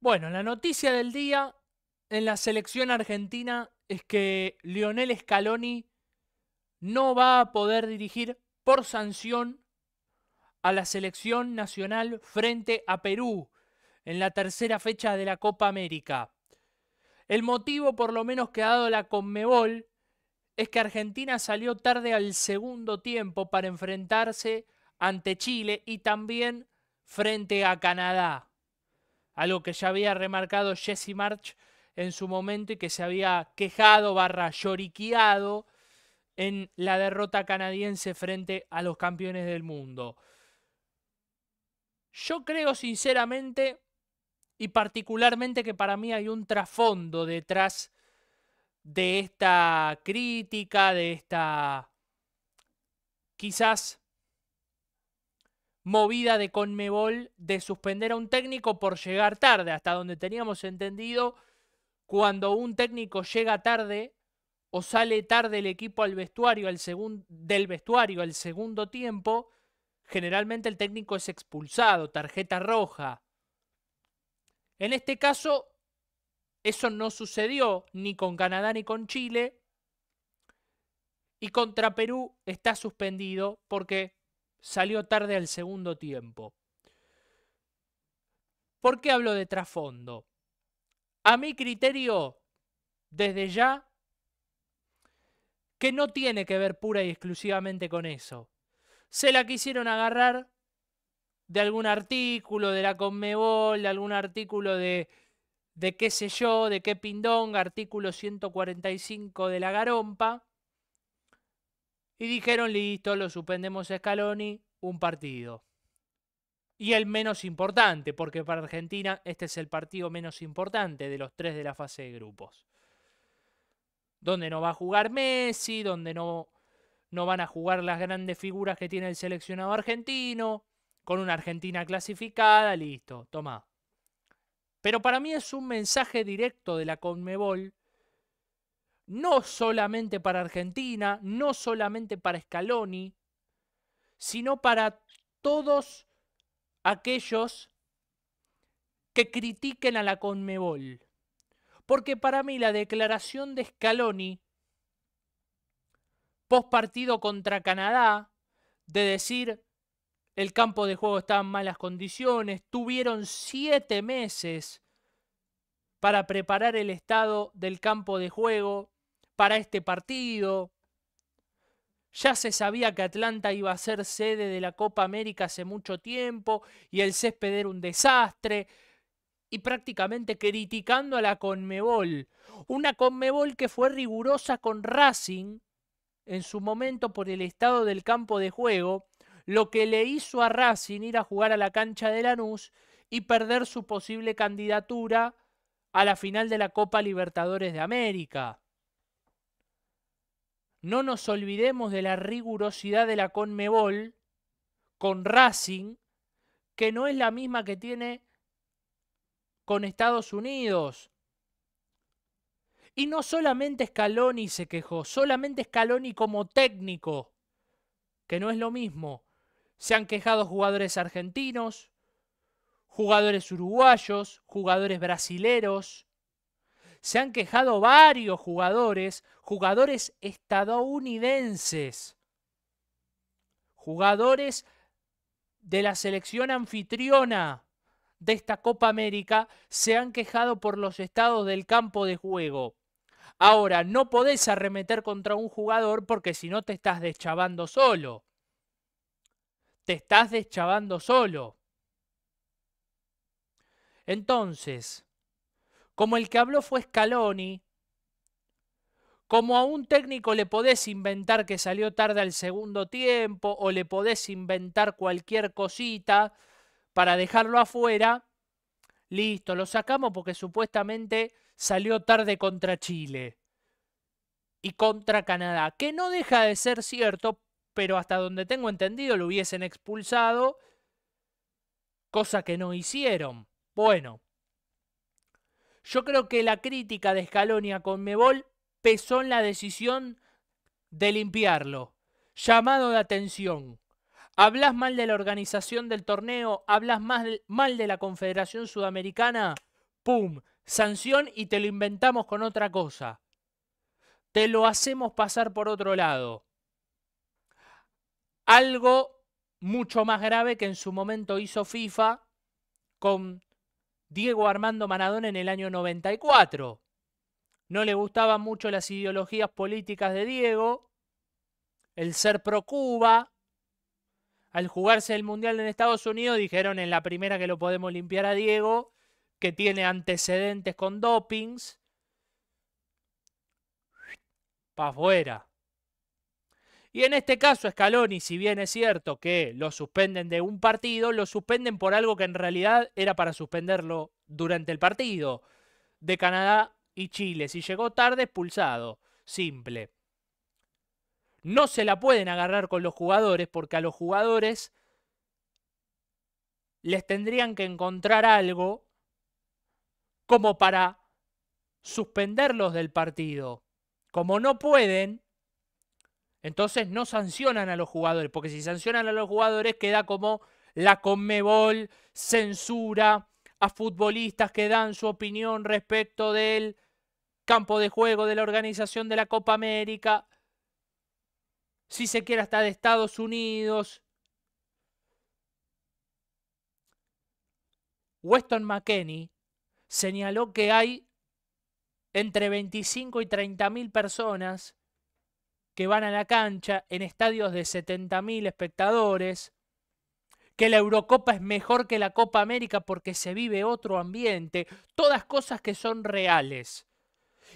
Bueno, la noticia del día en la selección argentina es que Lionel Scaloni no va a poder dirigir por sanción a la selección nacional frente a Perú en la tercera fecha de la Copa América. El motivo, por lo menos que ha dado la Conmebol, es que Argentina salió tarde al segundo tiempo para enfrentarse ante Chile y también frente a Canadá algo que ya había remarcado Jesse March en su momento y que se había quejado barra lloriqueado en la derrota canadiense frente a los campeones del mundo. Yo creo sinceramente y particularmente que para mí hay un trasfondo detrás de esta crítica, de esta quizás movida de Conmebol de suspender a un técnico por llegar tarde, hasta donde teníamos entendido, cuando un técnico llega tarde o sale tarde el equipo al vestuario, al del vestuario al segundo tiempo, generalmente el técnico es expulsado, tarjeta roja. En este caso, eso no sucedió ni con Canadá ni con Chile. Y contra Perú está suspendido porque salió tarde al segundo tiempo. ¿Por qué hablo de trasfondo? A mi criterio, desde ya, que no tiene que ver pura y exclusivamente con eso. Se la quisieron agarrar de algún artículo de la Conmebol, de algún artículo de, de qué sé yo, de qué pindón, artículo 145 de la Garompa, y dijeron, listo, lo suspendemos a Scaloni, un partido. Y el menos importante, porque para Argentina este es el partido menos importante de los tres de la fase de grupos. Donde no va a jugar Messi, donde no, no van a jugar las grandes figuras que tiene el seleccionado argentino, con una Argentina clasificada, listo, toma. Pero para mí es un mensaje directo de la Conmebol no solamente para Argentina, no solamente para Scaloni, sino para todos aquellos que critiquen a la Conmebol. Porque para mí la declaración de Scaloni post partido contra Canadá, de decir el campo de juego está en malas condiciones, tuvieron siete meses para preparar el estado del campo de juego, para este partido. Ya se sabía que Atlanta iba a ser sede de la Copa América hace mucho tiempo y el césped era un desastre. Y prácticamente criticando a la Conmebol. Una Conmebol que fue rigurosa con Racing en su momento por el estado del campo de juego, lo que le hizo a Racing ir a jugar a la cancha de Lanús y perder su posible candidatura a la final de la Copa Libertadores de América no nos olvidemos de la rigurosidad de la Conmebol con Racing, que no es la misma que tiene con Estados Unidos. Y no solamente Scaloni se quejó, solamente Scaloni como técnico, que no es lo mismo. Se han quejado jugadores argentinos, jugadores uruguayos, jugadores brasileros, se han quejado varios jugadores, jugadores estadounidenses, jugadores de la selección anfitriona de esta Copa América, se han quejado por los estados del campo de juego. Ahora, no podés arremeter contra un jugador porque si no te estás deschavando solo. Te estás deschavando solo. Entonces, como el que habló fue Scaloni, como a un técnico le podés inventar que salió tarde al segundo tiempo o le podés inventar cualquier cosita para dejarlo afuera, listo, lo sacamos porque supuestamente salió tarde contra Chile y contra Canadá, que no deja de ser cierto, pero hasta donde tengo entendido lo hubiesen expulsado, cosa que no hicieron. Bueno, yo creo que la crítica de Escalonia con Mebol pesó en la decisión de limpiarlo. Llamado de atención. Hablas mal de la organización del torneo, hablas mal de la Confederación Sudamericana, ¡pum! Sanción y te lo inventamos con otra cosa. Te lo hacemos pasar por otro lado. Algo mucho más grave que en su momento hizo FIFA con Diego Armando Maradona en el año 94. No le gustaban mucho las ideologías políticas de Diego, el ser pro Cuba. Al jugarse el Mundial en Estados Unidos dijeron en la primera que lo podemos limpiar a Diego, que tiene antecedentes con dopings. pa' afuera. Y en este caso, Scaloni, si bien es cierto que lo suspenden de un partido, lo suspenden por algo que en realidad era para suspenderlo durante el partido de Canadá y Chile. Si llegó tarde, expulsado. Simple. No se la pueden agarrar con los jugadores porque a los jugadores les tendrían que encontrar algo como para suspenderlos del partido. Como no pueden, entonces no sancionan a los jugadores, porque si sancionan a los jugadores queda como la Conmebol censura a futbolistas que dan su opinión respecto del campo de juego de la organización de la Copa América, si se quiere hasta de Estados Unidos. Weston McKenney señaló que hay entre 25 y 30 mil personas que van a la cancha en estadios de 70.000 espectadores, que la Eurocopa es mejor que la Copa América porque se vive otro ambiente, todas cosas que son reales.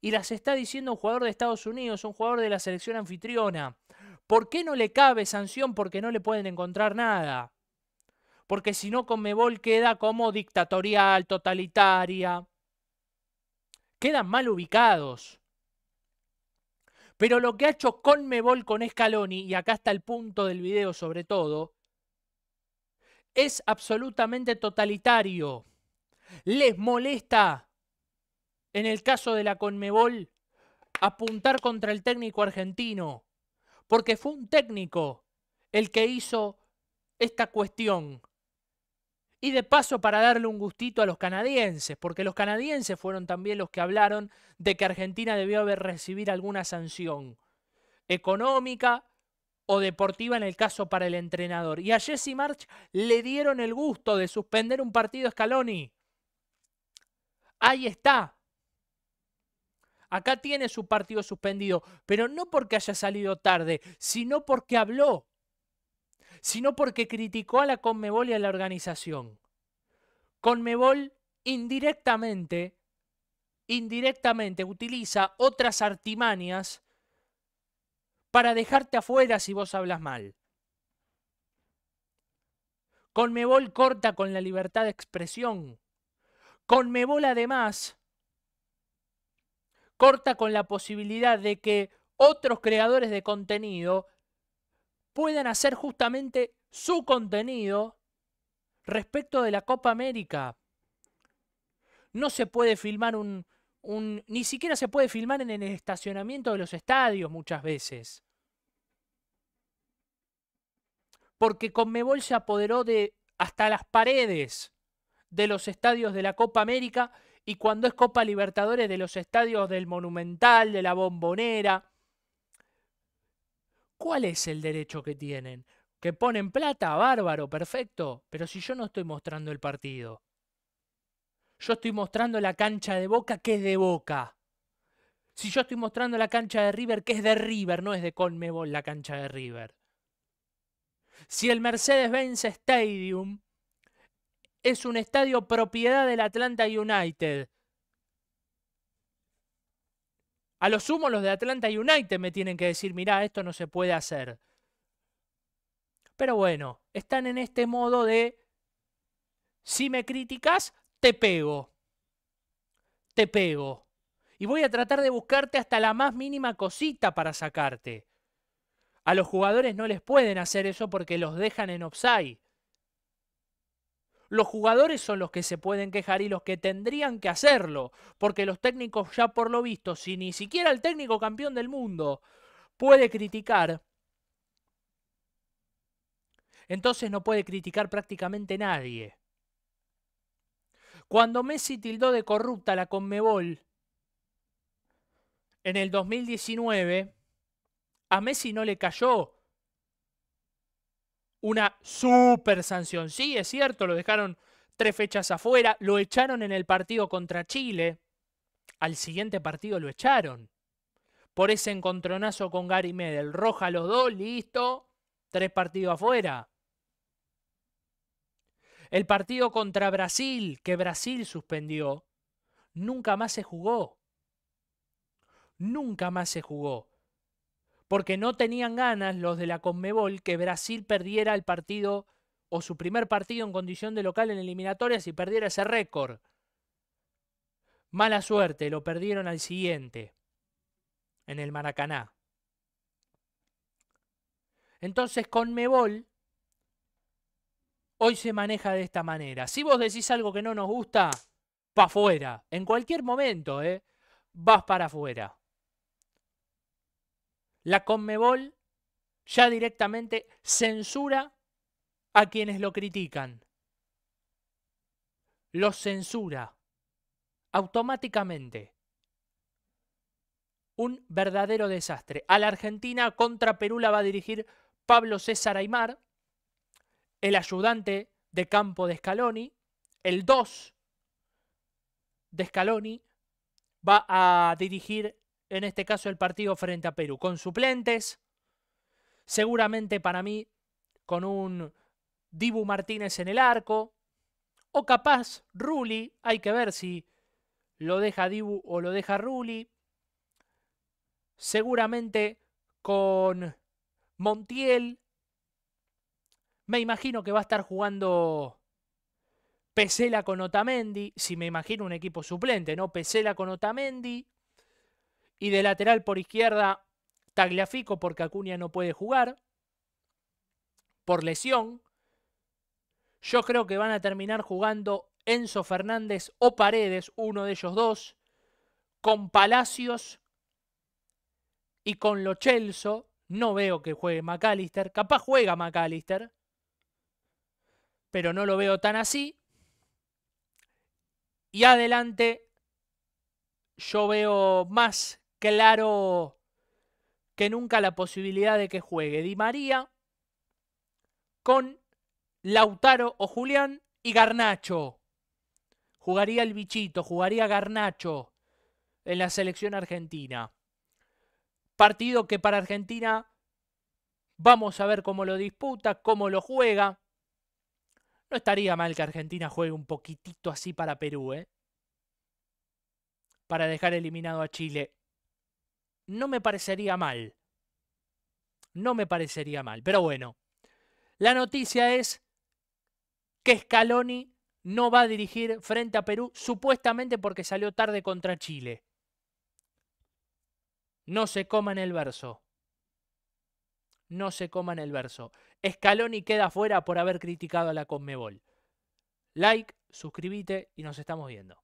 Y las está diciendo un jugador de Estados Unidos, un jugador de la selección anfitriona. ¿Por qué no le cabe sanción? Porque no le pueden encontrar nada. Porque si no, Conmebol queda como dictatorial, totalitaria. Quedan mal ubicados. Pero lo que ha hecho Conmebol con Scaloni, y acá está el punto del video sobre todo, es absolutamente totalitario. Les molesta, en el caso de la Conmebol, apuntar contra el técnico argentino, porque fue un técnico el que hizo esta cuestión y de paso para darle un gustito a los canadienses, porque los canadienses fueron también los que hablaron de que Argentina debió haber recibido alguna sanción económica o deportiva en el caso para el entrenador. Y a Jesse March le dieron el gusto de suspender un partido Scaloni. Ahí está. Acá tiene su partido suspendido, pero no porque haya salido tarde, sino porque habló sino porque criticó a la Conmebol y a la organización. Conmebol indirectamente, indirectamente utiliza otras artimanias para dejarte afuera si vos hablas mal. Conmebol corta con la libertad de expresión. Conmebol además corta con la posibilidad de que otros creadores de contenido puedan hacer justamente su contenido respecto de la Copa América. No se puede filmar un, ni siquiera se puede filmar en el estacionamiento de los estadios muchas veces. Porque Conmebol se apoderó de hasta las paredes de los estadios de la Copa América y cuando es Copa Libertadores de los estadios del Monumental, de la Bombonera. ¿cuál es el derecho que tienen? Que ponen plata, bárbaro, perfecto, pero si yo no estoy mostrando el partido, yo estoy mostrando la cancha de Boca que es de Boca. Si yo estoy mostrando la cancha de River que es de River, no es de Conmebol la cancha de River. Si el Mercedes-Benz Stadium es un estadio propiedad del Atlanta United A lo sumo los de Atlanta United me tienen que decir, mirá, esto no se puede hacer. Pero bueno, están en este modo de, si me criticas, te pego. Te pego. Y voy a tratar de buscarte hasta la más mínima cosita para sacarte. A los jugadores no les pueden hacer eso porque los dejan en offside. Los jugadores son los que se pueden quejar y los que tendrían que hacerlo, porque los técnicos ya por lo visto, si ni siquiera el técnico campeón del mundo puede criticar, entonces no puede criticar prácticamente nadie. Cuando Messi tildó de corrupta la Conmebol en el 2019, a Messi no le cayó una super sanción. Sí, es cierto, lo dejaron tres fechas afuera, lo echaron en el partido contra Chile, al siguiente partido lo echaron. Por ese encontronazo con Gary Medel, roja los dos, listo, tres partidos afuera. El partido contra Brasil, que Brasil suspendió, nunca más se jugó. Nunca más se jugó porque no tenían ganas los de la Conmebol que Brasil perdiera el partido o su primer partido en condición de local en eliminatorias y perdiera ese récord. Mala suerte, lo perdieron al siguiente, en el Maracaná. Entonces Conmebol hoy se maneja de esta manera. Si vos decís algo que no nos gusta, pa' afuera. En cualquier momento, ¿eh? Vas para afuera. La Conmebol ya directamente censura a quienes lo critican. Los censura automáticamente. Un verdadero desastre. A la Argentina contra Perú la va a dirigir Pablo César Aymar, el ayudante de campo de Scaloni, el 2 de Scaloni, va a dirigir en este caso el partido frente a Perú, con suplentes, seguramente para mí con un Dibu Martínez en el arco, o capaz Ruli, hay que ver si lo deja Dibu o lo deja Ruli, seguramente con Montiel, me imagino que va a estar jugando Pesela con Otamendi, si me imagino un equipo suplente, ¿no? Pesela con Otamendi, y de lateral por izquierda, Tagliafico porque Acuña no puede jugar. Por lesión. Yo creo que van a terminar jugando Enzo Fernández o Paredes, uno de ellos dos, con Palacios y con Lo Chelso. No veo que juegue McAllister. Capaz juega McAllister, pero no lo veo tan así. Y adelante, yo veo más claro que nunca la posibilidad de que juegue Di María con Lautaro o Julián y Garnacho. Jugaría el bichito, jugaría Garnacho en la selección argentina. Partido que para Argentina vamos a ver cómo lo disputa, cómo lo juega. No estaría mal que Argentina juegue un poquitito así para Perú, ¿eh? Para dejar eliminado a Chile no me parecería mal. No me parecería mal. Pero bueno, la noticia es que Scaloni no va a dirigir frente a Perú, supuestamente porque salió tarde contra Chile. No se coman el verso. No se coman el verso. Scaloni queda fuera por haber criticado a la Conmebol. Like, suscríbete y nos estamos viendo.